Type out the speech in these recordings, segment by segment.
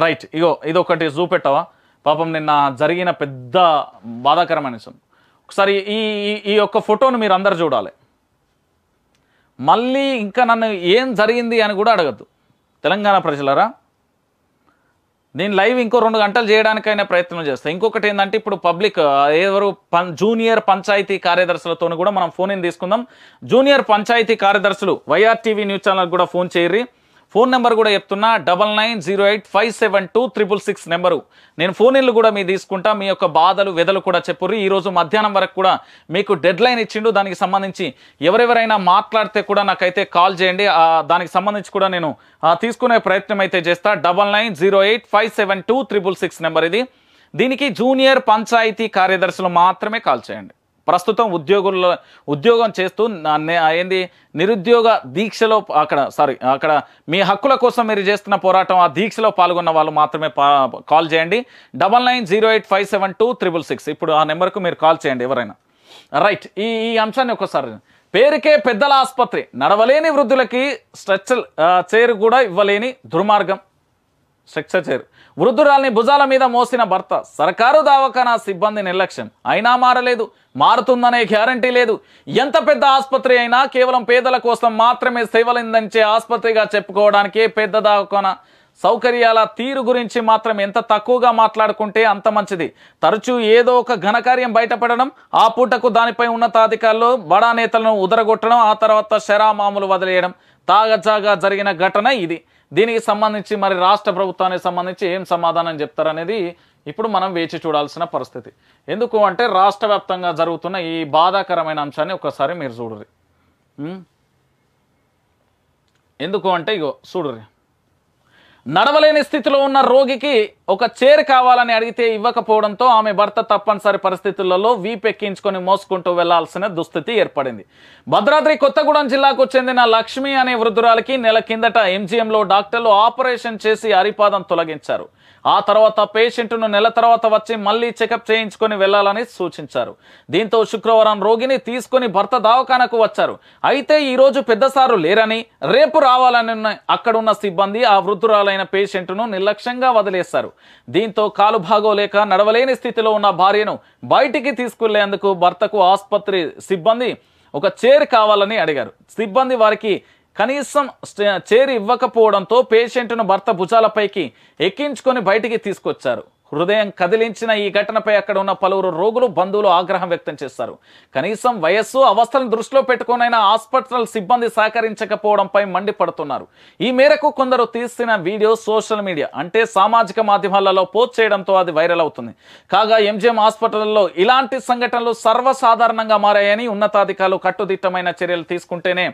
right ఇగో ఇదొకటి చూపెట్టవా పాపం నిన్న జరిగిన పెద్ద బాధాకరమైన విషయం ఒకసారి ఈ ఈ యొక్క ఫోటోను మీరు అందరు చూడాలి మళ్ళీ ఇంకా నన్ను ఏం జరిగింది అని కూడా అడగద్దు తెలంగాణ ప్రజలరా నేను లైవ్ ఇంకో రెండు గంటలు చేయడానికైనా ప్రయత్నం చేస్తాను ఇంకొకటి ఏంటంటే ఇప్పుడు పబ్లిక్ ఎవరు పం జూనియర్ పంచాయతీ కార్యదర్శులతో కూడా మనం ఫోన్ ఇన్ తీసుకుందాం జూనియర్ పంచాయతీ కార్యదర్శులు వైఆర్ టీవీ న్యూస్ ఛానల్ కూడా ఫోన్ చేయరి ఫోన్ నెంబర్ కూడా చెప్తున్నా double nine zero eight five seven two triple six number నేను ఫోన్ ఇల్లు కూడా మీ తీసుకుంటా మీ యొక్క బాధలు వెదలు కూడా చెప్పుర్రు ఈరోజు మధ్యాహ్నం వరకు కూడా మీకు డెడ్ లైన్ ఇచ్చిండు దానికి సంబంధించి ఎవరెవరైనా మాట్లాడితే కూడా నాకైతే కాల్ చేయండి దానికి సంబంధించి కూడా నేను తీసుకునే ప్రయత్నం అయితే చేస్తా double nine zero eight five seven two triple six number ఇది దీనికి జూనియర్ పంచాయతీ కార్యదర్శులు మాత్రమే కాల్ చేయండి ప్రస్తుతం ఉద్యోగుల్లో ఉద్యోగం చేస్తూ ఏంది నిరుద్యోగ దీక్షలో అక్కడ సారీ అక్కడ మీ హక్కుల కోసం మీరు చేస్తున్న పోరాటం ఆ దీక్షలో పాల్గొన్న వాళ్ళు మాత్రమే కాల్ చేయండి double nine zero eight five seven two triple six ఇప్పుడు ఆ నెంబర్కు మీరు కాల్ చేయండి ఎవరైనా రైట్ ఈ ఈ అంశాన్ని ఒకసారి పేరుకే పెద్దల ఆసుపత్రి నడవలేని వృద్ధులకి స్ట్రెచ్చల్ చేరు కూడా ఇవ్వలేని దుర్మార్గం స్ట్రక్చర్ చేరు వృద్ధురాల్ని భుజాల మీద మోసిన భర్త సర్కారు దవాఖానా సిబ్బంది నిర్లక్ష్యం అయినా మారలేదు మారుతుందనే గ్యారంటీ లేదు ఎంత పెద్ద ఆసుపత్రి అయినా కేవలం పేదల కోసం మాత్రమే సేవలందించే ఆసుపత్రిగా చెప్పుకోవడానికే పెద్ద దవాఖానా సౌకర్యాల తీరు గురించి మాత్రం ఎంత తక్కువగా మాట్లాడుకుంటే అంత మంచిది తరచూ ఏదో ఒక ఘనకార్యం బయటపడడం ఆ పూటకు దానిపై ఉన్నతాధికారులు బడా నేతలను ఉదరగొట్టడం ఆ తర్వాత శరామాములు వదిలేయడం తాగజాగా జరిగిన ఘటన ఇది దీనికి సంబంధించి మరి రాష్ట్ర ప్రభుత్వానికి సంబంధించి ఏం సమాధానం చెప్తారనేది ఇప్పుడు మనం వేచి చూడాల్సిన పరిస్థితి ఎందుకు అంటే రాష్ట్ర వ్యాప్తంగా జరుగుతున్న ఈ బాధాకరమైన అంశాన్ని ఒకసారి మీరు చూడరి ఎందుకు అంటే ఇగో చూడరి నడవలేని స్థితిలో ఉన్న రోగికి ఒక చైర్ కావాలని అడిగితే ఇవ్వకపోవడంతో ఆమె భర్త తప్పనిసరి పరిస్థితులలో వీపెక్కించుకొని మోసుకుంటూ వెళ్లాల్సిన దుస్థితి ఏర్పడింది భద్రాద్రి కొత్తగూడెం జిల్లాకు చెందిన లక్ష్మి అనే వృద్ధురాలికి నెల కిందట ఎంజీఎంలో డాక్టర్లు ఆపరేషన్ చేసి అరిపాదం తొలగించారు ఆ తర్వాత పేషెంట్ను నెల తర్వాత వచ్చి మళ్లీ చెకప్ చేయించుకొని వెళ్లాలని సూచించారు దీంతో శుక్రవారం రోగిని తీసుకుని భర్త దవాఖానకు వచ్చారు అయితే ఈ రోజు పెద్దసారు లేరని రేపు రావాలని అక్కడున్న సిబ్బంది ఆ వృద్ధురాలైన పేషెంట్ను నిర్లక్ష్యంగా వదిలేశారు దీంతో కాలు లేక నడవలేని స్థితిలో ఉన్న భార్యను బయటికి తీసుకువెళ్లేందుకు భర్తకు ఆసుపత్రి సిబ్బంది ఒక చైర్ కావాలని అడిగారు సిబ్బంది వారికి కనీసం చేరి ఇవ్వకపోవడంతో పేషెంట్ను భర్త భుజాలపైకి ఎక్కించుకొని బయటికి తీసుకొచ్చారు హృదయం కదిలించిన ఈ ఘటనపై అక్కడ ఉన్న పలువురు రోగులు బంధువులు ఆగ్రహం వ్యక్తం చేశారు కనీసం వయస్సు అవస్థలను దృష్టిలో పెట్టుకునైనా హాస్పిటల్ సిబ్బంది సహకరించకపోవడంపై మండిపడుతున్నారు ఈ మేరకు కొందరు తీసిన వీడియో సోషల్ మీడియా అంటే సామాజిక మాధ్యమాలలో పోస్ట్ చేయడంతో అది వైరల్ అవుతుంది కాగా ఎంజిఎం హాస్పిటల్లో ఇలాంటి సంఘటనలు సర్వసాధారణంగా మారాయని ఉన్నతాధికారులు కట్టుదిట్టమైన చర్యలు తీసుకుంటేనే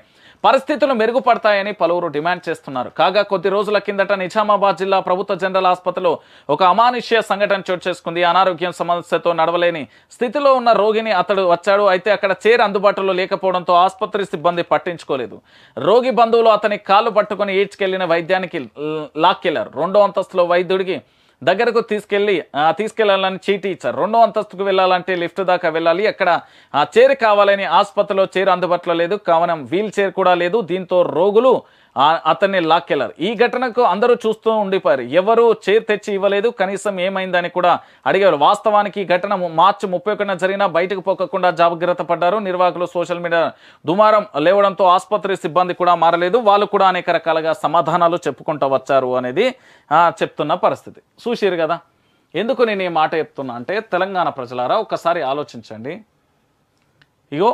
పరిస్థితులు మెరుగుపడతాయని పలువురు డిమాండ్ చేస్తున్నారు కాగా కొద్ది రోజుల కిందట నిజామాబాద్ జిల్లా ప్రభుత్వ జనరల్ ఆసుపత్రిలో ఒక అమానుష్య సంఘటన చోటు చేసుకుంది అనారోగ్యం సమస్యతో నడవలేని స్థితిలో ఉన్న రోగిని అతడు వచ్చాడు అయితే అక్కడ చేరు అందుబాటులో లేకపోవడంతో ఆసుపత్రి సిబ్బంది పట్టించుకోలేదు రోగి బంధువులు అతని కాళ్ళు పట్టుకుని ఈడ్చుకెళ్లిన వైద్యానికి లాక్కెళ్లారు రెండో అంతస్తులో వైద్యుడికి దగ్గరకు తీసుకెళ్ళి తీసుకెళ్లాలని చీటీ ఇచ్చారు రెండో అంతస్తుకు వెళ్ళాలంటే లిఫ్ట్ దాకా వెళ్ళాలి అక్కడ చేరు కావాలని ఆసుపత్రిలో చేరు అందుబాటులో లేదు కావనం వీల్ చైర్ కూడా లేదు దీంతో రోగులు అతన్ని లాక్కెళ్లారు ఈ ఘటనకు అందరూ చూస్తూ ఉండిపోయారు ఎవరు చేరు తెచ్చి ఇవ్వలేదు కనీసం ఏమైందని కూడా అడిగారు వాస్తవానికి ఈ ఘటన మార్చి ముప్పై ఒకటిన జరిగినా బయటకు పోకకుండా జాగ్రత్త పడ్డారు నిర్వాహకులు సోషల్ మీడియా దుమారం లేవడంతో ఆసుపత్రి సిబ్బంది కూడా మారలేదు వాళ్ళు కూడా అనేక రకాలుగా సమాధానాలు చెప్పుకుంటూ వచ్చారు అనేది చెప్తున్న పరిస్థితి చూసిరు కదా ఎందుకు నేను ఈ మాట చెప్తున్నా అంటే తెలంగాణ ప్రజలారా ఒకసారి ఆలోచించండి ఇగో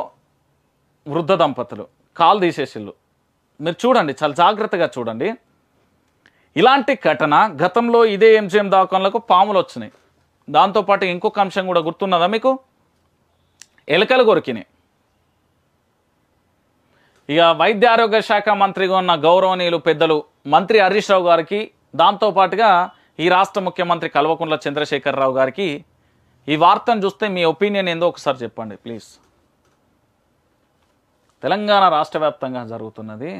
వృద్ధ దంపతులు కాలు తీసేసిళ్ళు మీరు చూడండి చాలా జాగ్రత్తగా చూడండి ఇలాంటి ఘటన గతంలో ఇదే ఎంజిఎం దాఖలకు పాములు వచ్చినాయి దాంతోపాటు ఇంకొక అంశం కూడా గుర్తున్నదా మీకు ఎలకలు కొరికినాయి ఇక వైద్య ఆరోగ్య శాఖ మంత్రిగా ఉన్న గౌరవనీయులు పెద్దలు మంత్రి హరీష్ రావు గారికి దాంతోపాటుగా ఈ రాష్ట్ర ముఖ్యమంత్రి కల్వకుంట్ల చంద్రశేఖరరావు గారికి ఈ వార్తను చూస్తే మీ ఒపీనియన్ ఏందో ఒకసారి చెప్పండి ప్లీజ్ తెలంగాణ రాష్ట్ర వ్యాప్తంగా జరుగుతున్నది